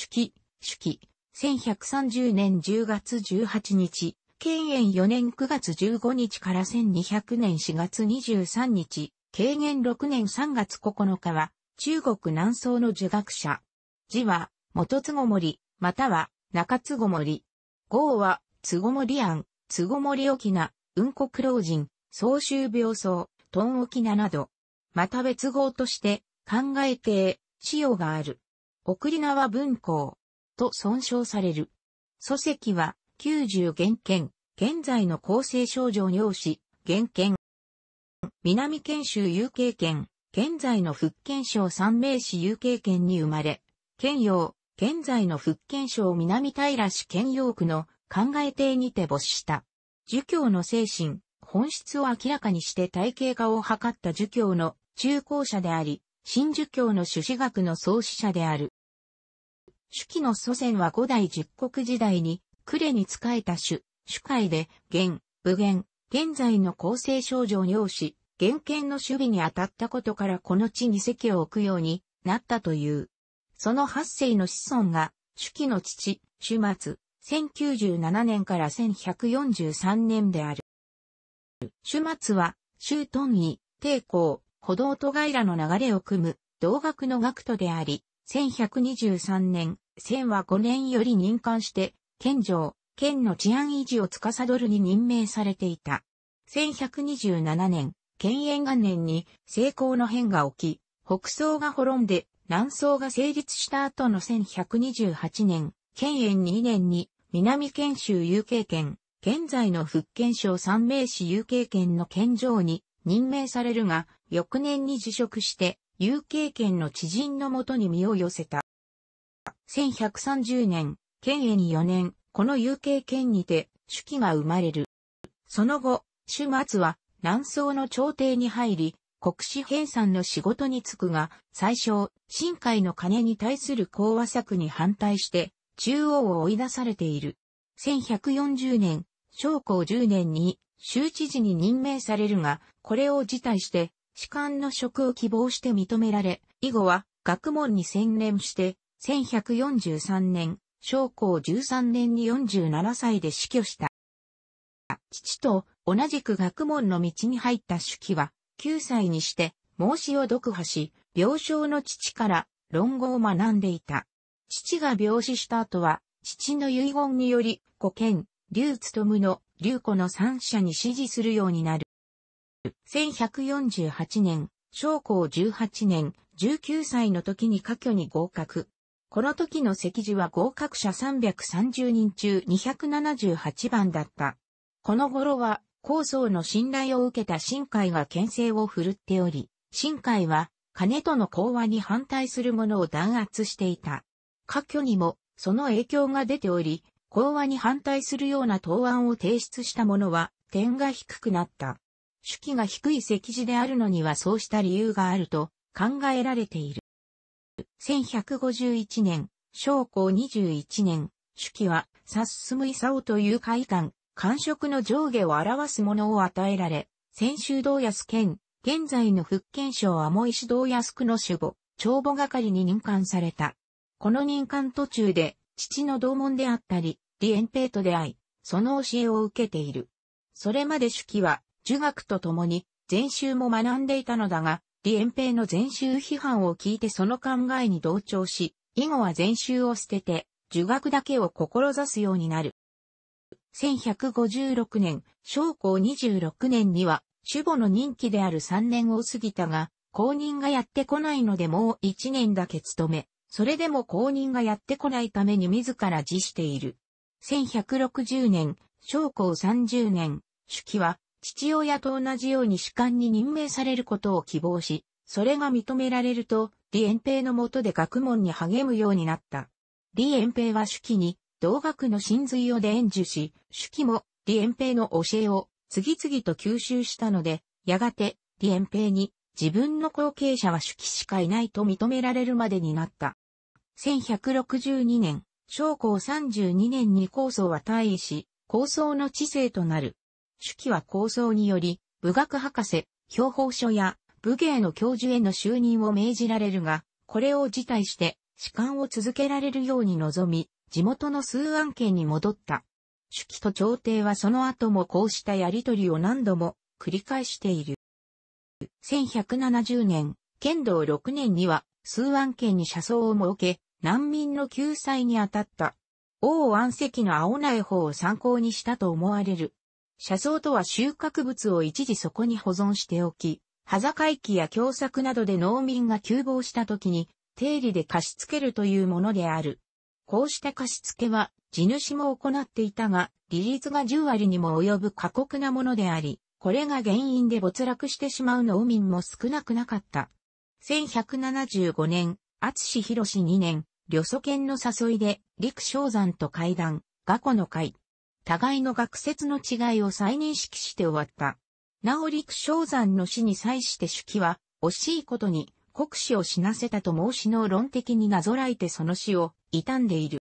主記、主記、1130年10月18日、慶元4年9月15日から1200年4月23日、慶元6年3月9日は、中国南宋の儒学者。字は、元つごもり、または、中つごもり。号は、つごもり案、つごもり沖縄、うんこ苦労人、総州病巣、トン沖縄など。また別号として、考えて、仕様がある。送り縄文校、と尊称される。祖籍は、九十原県、現在の厚生省上陽市、原県。南県州有形県、現在の福建省三名市有形県に生まれ、県用、現在の福建省南平市県用区の考え亭にて没した。儒教の精神、本質を明らかにして体系化を図った儒教の中高者であり、新儒教の朱子学の創始者である。主記の祖先は五代十国時代に、呉に仕えた主、主会で、現、武元、現在の厚生省上領し、元権の守備に当たったことからこの地に席を置くようになったという。その八世の子孫が、主記の父、主末、1097年から1143年である。主末は、周敦義、帝公、歩道都外らの流れを組む、同学の学徒であり、1123年、千は5年より任官して、県城、県の治安維持を司るに任命されていた。1127年、県延元年に成功の変が起き、北宋が滅んで南宋が成立した後の1128年、県延2年に南県州有形県、現在の福建省三名市有形県の県城に任命されるが、翌年に辞職して有経験の知人のもとに身を寄せた。1130年、へに4年、この有形県にて、主記が生まれる。その後、主末は、南宋の朝廷に入り、国史編纂の仕事に就くが、最初、新海の金に対する講和策に反対して、中央を追い出されている。1140年、昭光10年に、州知事に任命されるが、これを辞退して、士官の職を希望して認められ、以後は学問に専念して、1143年、昭光13年に47歳で死去した。父と同じく学問の道に入った主記は、9歳にして、孟子を読破し、病床の父から論語を学んでいた。父が病死した後は、父の遺言により、古剣、竜務の竜子の三者に指示するようになる。1148年、将校18年、19歳の時に科挙に合格。この時の席次は合格者330人中278番だった。この頃は、高僧の信頼を受けた新海が牽制を振るっており、新海は、金との講和に反対する者を弾圧していた。科挙にも、その影響が出ており、講和に反対するような答案を提出した者は、点が低くなった。手記が低い石字であるのにはそうした理由があると考えられている。1151年、昭光21年、手記は、さっすむいさおという会館、官職の上下を表すものを与えられ、先週道安県、現在の福建省甘モ市道安区の守護、帳簿係に任官された。この任官途中で、父の同門であったり、李延平と出会い、その教えを受けている。それまで手記は、儒学と共に禅宗も学んでいたのだが、李延平の禅宗批判を聞いてその考えに同調し、以後は禅宗を捨てて、儒学だけを志すようになる。1156年、昭光26年には、主母の任期である3年を過ぎたが、公認がやってこないのでもう1年だけ務め、それでも公認がやってこないために自ら辞している。1160年、昭光30年、主記は父親と同じように主観に任命されることを希望し、それが認められると、李延平の下で学問に励むようになった。李延平は手記に、同学の真髄を伝授し、手記も李延平の教えを次々と吸収したので、やがて李延平に自分の後継者は手記しかいないと認められるまでになった。1162年、昭光32年に高僧は退位し、高僧の知性となる。手記は構想により、武学博士、標法書や武芸の教授への就任を命じられるが、これを辞退して、士官を続けられるように望み、地元の数案件に戻った。手記と朝廷はその後もこうしたやりとりを何度も繰り返している。1170年、剣道6年には、数案件に車窓を設け、難民の救済に当たった。王安石の青苗法を参考にしたと思われる。車窓とは収穫物を一時そこに保存しておき、葉境期や共作などで農民が急防した時に、定理で貸し付けるというものである。こうした貸し付けは、地主も行っていたが、利率が10割にも及ぶ過酷なものであり、これが原因で没落してしまう農民も少なくなかった。1175年、厚志博士2年、旅祖県の誘いで、陸昇山と会談、画庫の会、互いの学説の違いを再認識して終わった。なお陸昇山の死に際して主記は、惜しいことに、国史を死なせたと申しの論的になぞらえてその死を悼んでいる。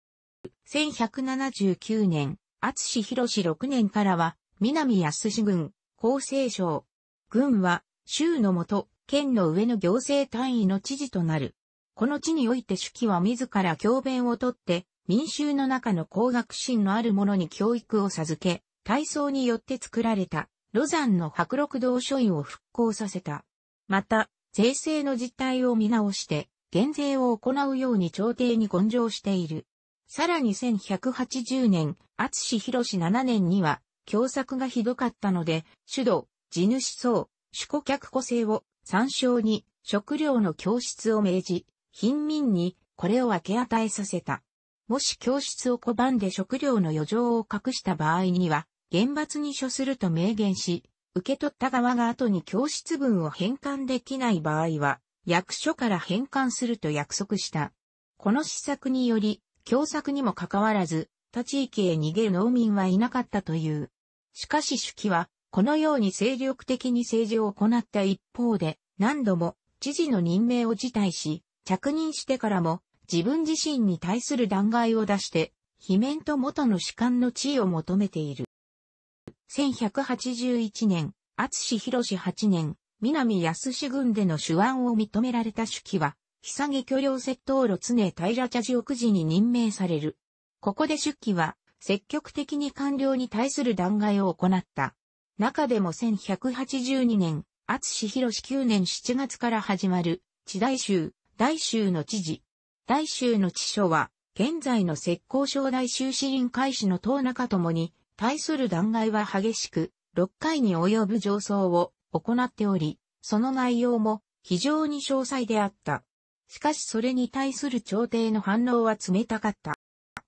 1179年、厚志博6年からは、南安志軍、厚生省。軍は、州のもと、県の上の行政単位の知事となる。この地において主記は自ら教鞭をとって、民衆の中の工学心のある者に教育を授け、体操によって作られた、ロザンの白六道書院を復興させた。また、税制の実態を見直して、減税を行うように朝廷に根性している。さらに1180年、厚志広士7年には、共作がひどかったので、主導、地主層、主顧客個性を参照に食料の供出を命じ、貧民にこれを分け与えさせた。もし教室を拒んで食料の余剰を隠した場合には、厳罰に処すると明言し、受け取った側が後に教室分を返還できない場合は、役所から返還すると約束した。この施策により、共作にもかかわらず、他地域へ逃げる農民はいなかったという。しかし主記は、このように精力的に政治を行った一方で、何度も知事の任命を辞退し、着任してからも自分自身に対する弾劾を出して、罷免と元の主観の地位を求めている。1181年、厚志博8年、南安志軍での手腕を認められた主記は、久毛巨領窃盗路常平茶寺奥寺に任命される。ここで出記は、積極的に官僚に対する弾劾を行った。中でも1182年、厚志博9年7月から始まる、地大衆、大衆の知事、大衆の地所は、現在の石膏省大衆市林開始の東中ともに、対する弾劾は激しく、6回に及ぶ上層を行っており、その内容も非常に詳細であった。しかしそれに対する朝廷の反応は冷たかった。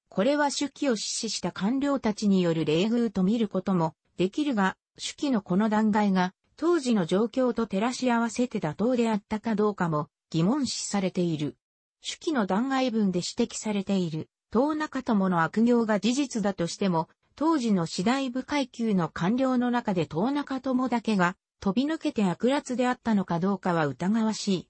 これは手記を指示した官僚たちによる冷遇と見ることもできるが、手記のこの弾劾が当時の状況と照らし合わせて妥当であったかどうかも疑問視されている。手記の弾劾文で指摘されている、東中友の悪行が事実だとしても、当時の次第部階級の官僚の中で東中友だけが飛び抜けて悪辣であったのかどうかは疑わしい。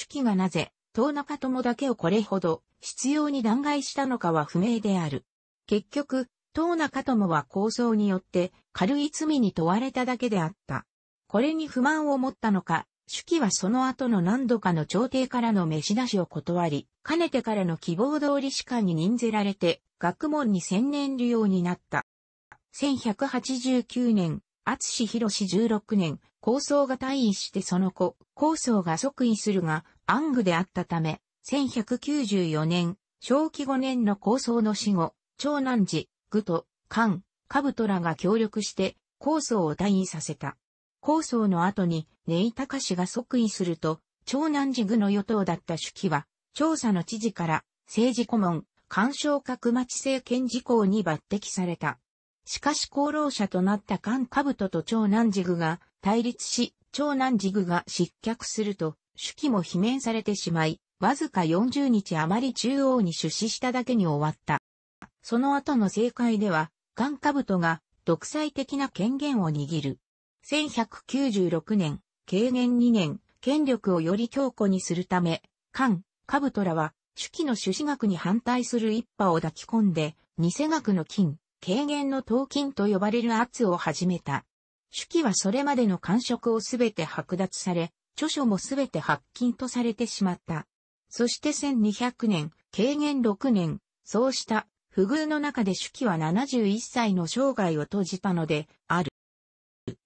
手記がなぜ、東中友だけをこれほど必要に弾劾したのかは不明である。結局、東中友は構想によって軽い罪に問われただけであった。これに不満を持ったのか、手記はその後の何度かの朝廷からの召し出しを断り、かねてからの希望通り士官に任ぜられて、学問に専念るようになった。1189年、厚志博士16年、高僧が退位してその後、高僧が即位するが、暗愚であったため、1194年、正気5年の高僧の死後、長男児、愚と、漢、兜らが協力して、高僧を退位させた。構想の後に、ネイタカ氏が即位すると、長男ジ具の与党だった主記は、調査の知事から、政治顧問、干渉閣町政権事項に抜擢された。しかし功労者となった関兜と長男ジ具が対立し、長男ジ具が失脚すると、主記も罷免されてしまい、わずか40日余り中央に出資しただけに終わった。その後の政界では、関兜が独裁的な権限を握る。1196年、慶元2年、権力をより強固にするため、漢、カブトラは、主記の朱子学に反対する一派を抱き込んで、偽学の金、軽減の刀金と呼ばれる圧を始めた。手記はそれまでの感触をすべて剥奪され、著書もすべて発禁とされてしまった。そして1200年、軽減6年、そうした不遇の中で手記は71歳の生涯を閉じたので、ある。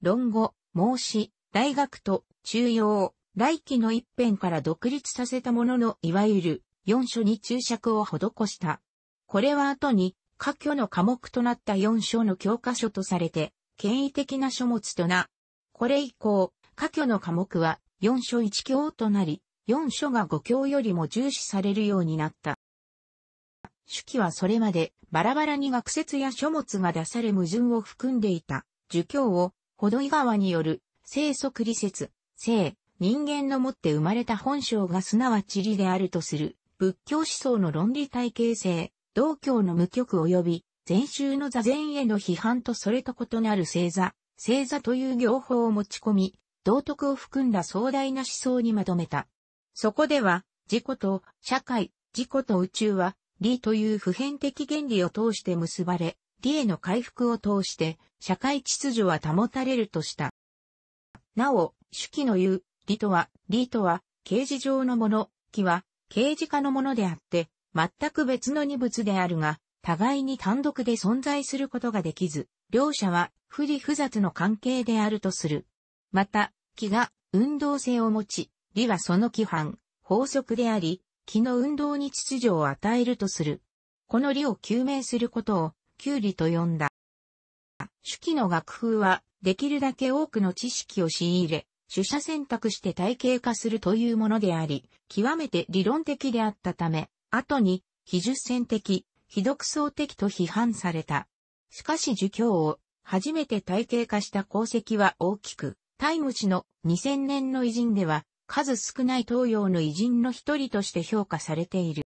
論語、孟子、大学と中庸、来期の一辺から独立させたもののいわゆる四書に注釈を施した。これは後に、科挙の科目となった四章の教科書とされて、権威的な書物とな。これ以降、科挙の科目は四章一教となり、四書が五教よりも重視されるようになった。手記はそれまでバラバラに学説や書物が出され矛盾を含んでいた儒教をほどい川による、生息理説、生、人間のもって生まれた本性がすなわち理であるとする、仏教思想の論理体系性、道教の無極及び、禅宗の座禅への批判とそれと異なる星座、星座という業法を持ち込み、道徳を含んだ壮大な思想にまとめた。そこでは、自己と社会、自己と宇宙は、理という普遍的原理を通して結ばれ、理への回復を通して、社会秩序は保たれるとした。なお、主記の言う、理とは、理とは、刑事上のもの、木は、刑事下のものであって、全く別の二物であるが、互いに単独で存在することができず、両者は不利不雑の関係であるとする。また、気が運動性を持ち、理はその規範、法則であり、気の運動に秩序を与えるとする。この理を究明することを、キューリと呼んだ。手記の楽風は、できるだけ多くの知識を仕入れ、取捨選択して体系化するというものであり、極めて理論的であったため、後に、非実践的、非独創的と批判された。しかし儒教を初めて体系化した功績は大きく、タイム氏の2000年の偉人では、数少ない東洋の偉人の一人として評価されている。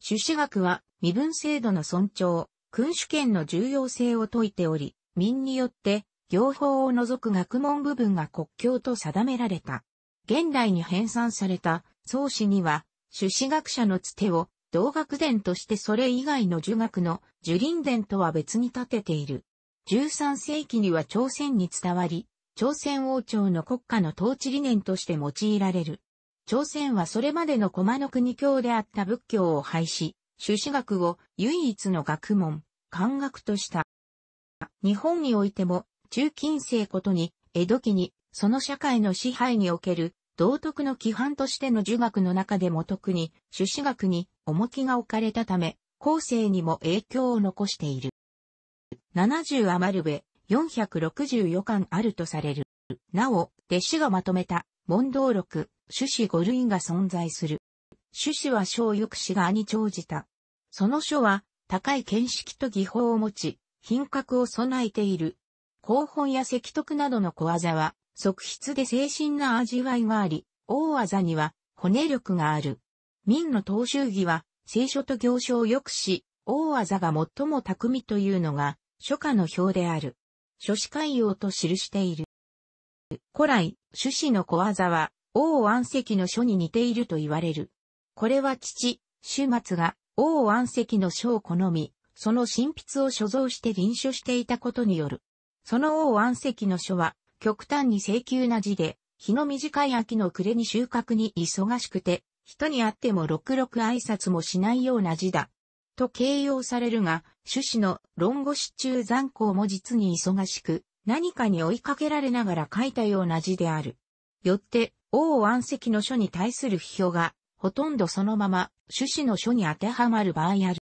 朱子学は身分制度の尊重、君主権の重要性を説いており、民によって行法を除く学問部分が国境と定められた。現代に編纂された創始には、朱子学者のつてを同学伝としてそれ以外の儒学の樹林伝とは別に立てている。13世紀には朝鮮に伝わり、朝鮮王朝の国家の統治理念として用いられる。朝鮮はそれまでの駒の国教であった仏教を廃止、朱子学を唯一の学問、漢学とした。日本においても、中近世ことに、江戸期に、その社会の支配における、道徳の規範としての儒学の中でも特に、朱子学に重きが置かれたため、後世にも影響を残している。70余るべ、464巻あるとされる。なお、弟子がまとめた、問答録、朱子五類が存在する。朱子は小翼子が兄長じた、その書は、高い見識と技法を持ち、品格を備えている。広本や石徳などの小技は、側筆で精神な味わいがあり、大技には、骨力がある。民の当襲儀は、聖書と行書を良くし、大技が最も巧みというのが、書家の表である。書士海洋と記している。古来、朱子の小技は、王安石の書に似ていると言われる。これは父、朱松が、王安石の書を好み、その新筆を所蔵して臨書していたことによる。その王安石の書は、極端に請求な字で、日の短い秋の暮れに収穫に忙しくて、人に会ってもろくろく挨拶もしないような字だ。と形容されるが、趣旨の論語詩中残行も実に忙しく、何かに追いかけられながら書いたような字である。よって、王安石の書に対する批評が、ほとんどそのまま種子の書に当てはまる場合ある。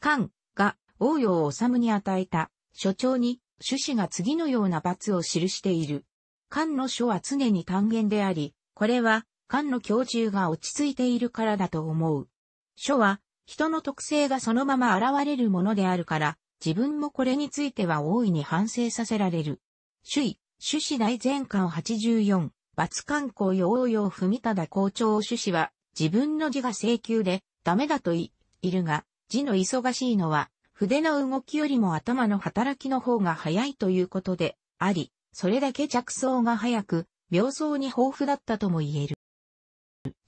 漢が応用を治に与えた書長に種子が次のような罰を記している。漢の書は常に単元であり、これは漢の教授が落ち着いているからだと思う。書は人の特性がそのまま現れるものであるから、自分もこれについては大いに反省させられる。主位、種子大全巻84、罰観光用応用文忠校長種子は、自分の字が請求でダメだと言いるが、字の忙しいのは筆の動きよりも頭の働きの方が早いということであり、それだけ着想が早く、病巣に豊富だったとも言える。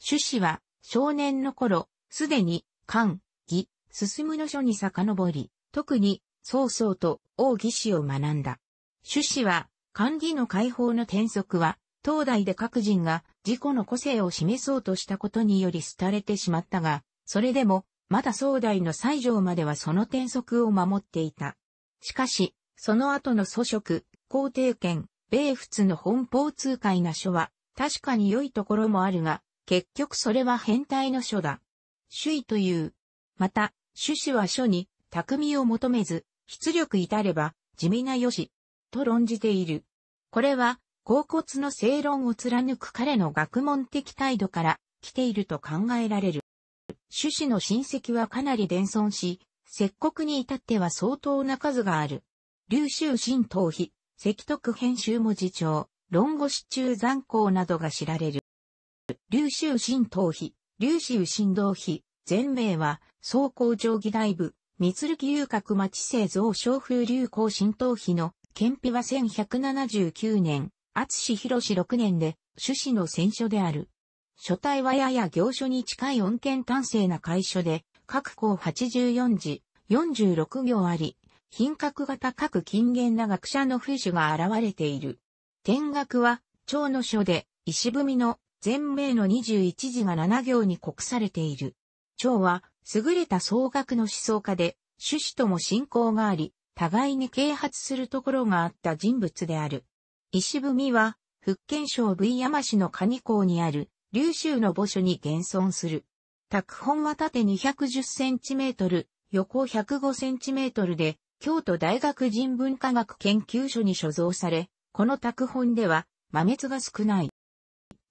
趣子は少年の頃、すでに、漢、義、進むの書に遡り、特に、曹操と王義士を学んだ。趣子は、漢義の解放の転則は、東大で各人が自己の個性を示そうとしたことにより廃れてしまったが、それでも、まだ総代の西条まではその転則を守っていた。しかし、その後の祖職、皇帝権、米仏の奔放痛快な書は、確かに良いところもあるが、結局それは変態の書だ。主意という。また、趣子は書に、匠を求めず、出力至れば、地味な良し、と論じている。これは、甲骨の正論を貫く彼の学問的態度から来ていると考えられる。種子の親戚はかなり伝存し、石国に至っては相当な数がある。劉州新東碑、石徳編集文字帳、論語支中残光などが知られる。劉州新東碑、劉州新道碑、全名は、総工定義大部、三剣遊郭町製造商風流行新東碑の、憲費は1179年、厚志広6年で、趣子の選書である。書体はやや行書に近い恩恵。端正な楷書で、各項84字、46行あり、品格型各近言な学者の風種が現れている。天学は、長の書で、石踏みの全名の21字が7行に刻されている。長は、優れた総学の思想家で、趣子とも信仰があり、互いに啓発するところがあった人物である。石踏は、福建省部山市の蟹港にある、琉州の墓所に現存する。拓本は縦210センチメートル、横105センチメートルで、京都大学人文科学研究所に所蔵され、この拓本では、豆滅が少ない。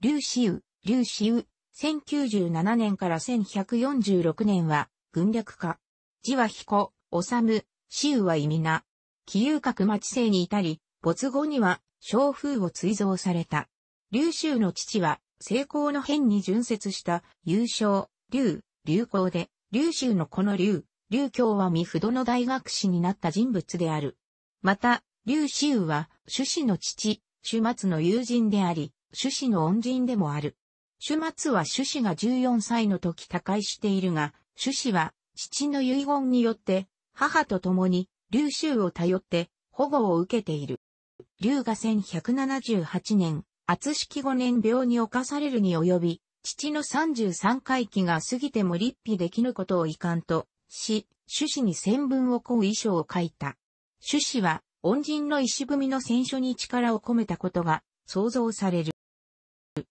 劉子雨、州、子雨、1097年から1146年は、軍略家。字は彦、治む、雨は意味な。気遊閣町生に至り、没後には、小風を追贈された。劉州の父は、成功の変に準説した、優勝、劉、劉公で、劉州のこの劉、劉教は御不動の大学士になった人物である。また、劉州は、朱子の父、朱末の友人であり、朱子の恩人でもある。朱末は朱子が14歳の時他界しているが、朱子は、父の遺言によって、母と共に、劉州を頼って、保護を受けている。龍が1178年、厚式5年病に侵されるに及び、父の33回忌が過ぎても立碑できぬことを遺憾と、し、趣旨に千文を乞う遺書を書いた。趣旨は、恩人の石踏みの戦書に力を込めたことが、想像される。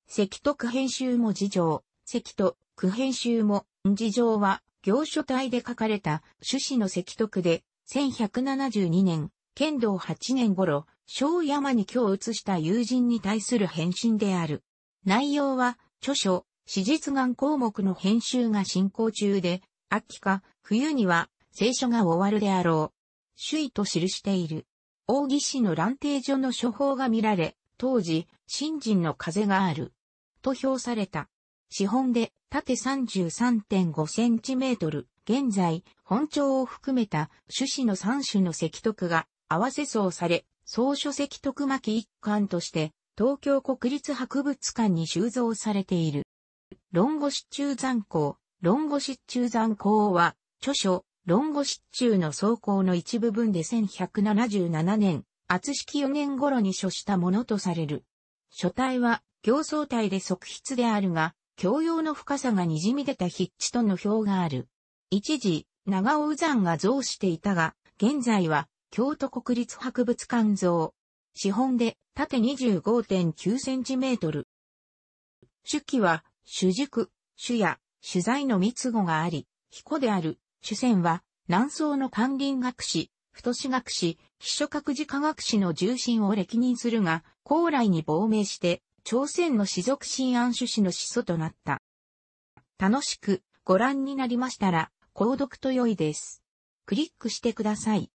石徳編集も事情、石徳区編集も、事情は、行書体で書かれた、趣旨の石徳で、1172年、剣道8年頃、小山に今日移した友人に対する返信である。内容は、著書、史実眼項目の編集が進行中で、秋か冬には聖書が終わるであろう。主意と記している。大義氏の乱定所の処方が見られ、当時、新人の風がある。と評された。資本で縦33.5センチメートル。現在、本庁を含めた種子の三種の石徳が合わせ層され、総書籍徳巻一巻として、東京国立博物館に収蔵されている。論語失中残考、論語失中残光は、著書、論語失中の草稿の一部分で1177年、厚式4年頃に書したものとされる。書体は、行相体で即筆であるが、教養の深さが滲み出た筆致との表がある。一時、長尾山が増していたが、現在は、京都国立博物館像。資本で縦2 5 9センチメートル。主記は、主軸、主や、取材の密語があり、彦である、主戦は、南宋の管林学士、太子学士、秘書各自科学士の重心を歴任するが、高麗に亡命して、朝鮮の士族新安主氏の始祖となった。楽しくご覧になりましたら、購読と良いです。クリックしてください。